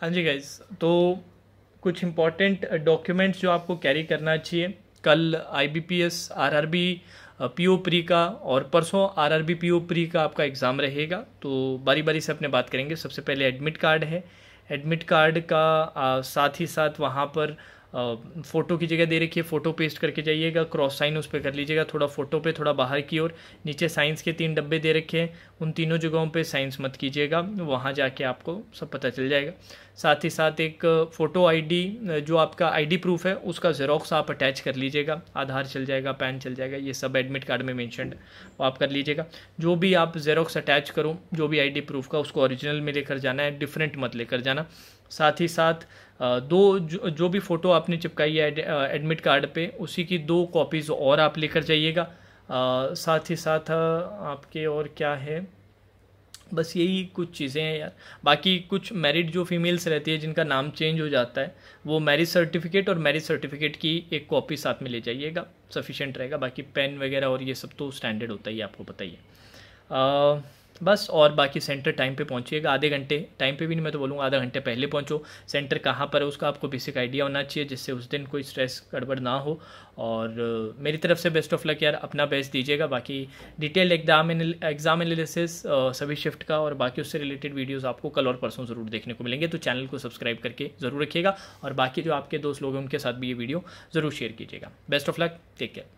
हाँ जी गाइज तो कुछ इम्पॉर्टेंट डॉक्यूमेंट्स जो आपको कैरी करना चाहिए कल आईबीपीएस आरआरबी पीओ प्री का और परसों आरआरबी पीओ प्री का आपका एग्ज़ाम रहेगा तो बारी बारी से अपने बात करेंगे सबसे पहले एडमिट कार्ड है एडमिट कार्ड का आ, साथ ही साथ वहाँ पर फ़ोटो की जगह दे रखी है फ़ोटो पेस्ट करके जाइएगा क्रॉस साइन उस पर कर लीजिएगा थोड़ा फ़ोटो पे थोड़ा बाहर की ओर नीचे साइंस के तीन डब्बे दे रखे हैं उन तीनों जगहों पे साइंस मत कीजिएगा वहाँ जाके आपको सब पता चल जाएगा साथ ही साथ एक फ़ोटो आईडी जो आपका आईडी प्रूफ है उसका जेरोक्स आप अटैच कर लीजिएगा आधार चल जाएगा पैन चल जाएगा ये सब एडमिट कार्ड में मैंशनड वो आप कर लीजिएगा जो भी आप जेरोक्स अटैच करो जो भी आई प्रूफ का उसको ओरिजिनल में लेकर जाना है डिफरेंट मत लेकर जाना साथ ही साथ दो जो, जो भी फ़ोटो आपने चिपकाई है एडमिट कार्ड पे उसी की दो कॉपीज़ और आप लेकर जाइएगा साथ ही साथ आपके और क्या है बस यही कुछ चीज़ें हैं यार बाकी कुछ मैरिड जो फीमेल्स रहती है जिनका नाम चेंज हो जाता है वो मैरिज सर्टिफिकेट और मैरिज सर्टिफिकेट की एक कॉपी साथ में ले जाइएगा सफिशेंट रहेगा बाकी पेन वगैरह और ये सब तो स्टैंडर्ड होता ही आपको बताइए बस और बाकी सेंटर टाइम पे पहुँचिएगा आधे घंटे टाइम पे भी नहीं मैं तो बोलूँगा आधा घंटे पहले पहुँचो सेंटर कहाँ पर है उसका आपको बेसिक आइडिया होना चाहिए जिससे उस दिन कोई स्ट्रेस गड़बड़ ना हो और मेरी तरफ से बेस्ट ऑफ लक यार अपना बेस्ट दीजिएगा बाकी डिटेल एग्जाम एग्जाम एनालिसिस सभी शिफ्ट का और बाकी उससे रिलेटेड वीडियोज़ आपको कल और परसों ज़रूर देखने को मिलेंगे तो चैनल को सब्सक्राइब करके ज़रूर रखिएगा और बाकी जो आपके दोस्त लोग हैं उनके साथ भी ये वीडियो ज़रूर शेयर कीजिएगा best of luck take care